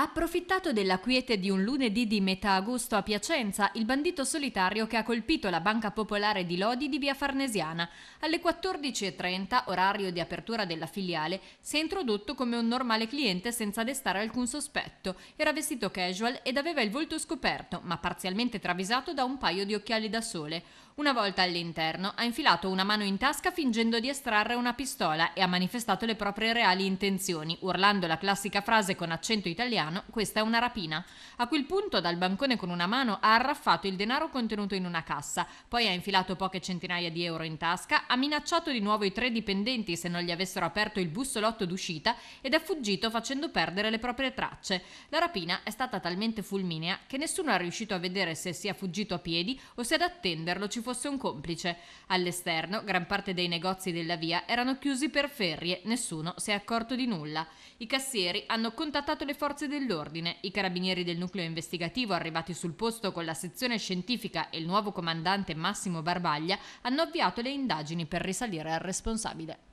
Approfittato della quiete di un lunedì di metà agosto a Piacenza, il bandito solitario che ha colpito la Banca Popolare di Lodi di via Farnesiana. Alle 14.30, orario di apertura della filiale, si è introdotto come un normale cliente senza destare alcun sospetto. Era vestito casual ed aveva il volto scoperto, ma parzialmente travisato da un paio di occhiali da sole. Una volta all'interno ha infilato una mano in tasca fingendo di estrarre una pistola e ha manifestato le proprie reali intenzioni, urlando la classica frase con accento italiano questa è una rapina. A quel punto dal bancone con una mano ha arraffato il denaro contenuto in una cassa, poi ha infilato poche centinaia di euro in tasca, ha minacciato di nuovo i tre dipendenti se non gli avessero aperto il bussolotto d'uscita ed è fuggito facendo perdere le proprie tracce. La rapina è stata talmente fulminea che nessuno è riuscito a vedere se sia fuggito a piedi o se ad attenderlo ci fosse fosse un complice. All'esterno, gran parte dei negozi della via erano chiusi per ferrie, nessuno si è accorto di nulla. I cassieri hanno contattato le forze dell'ordine, i carabinieri del nucleo investigativo arrivati sul posto con la sezione scientifica e il nuovo comandante Massimo Barbaglia hanno avviato le indagini per risalire al responsabile.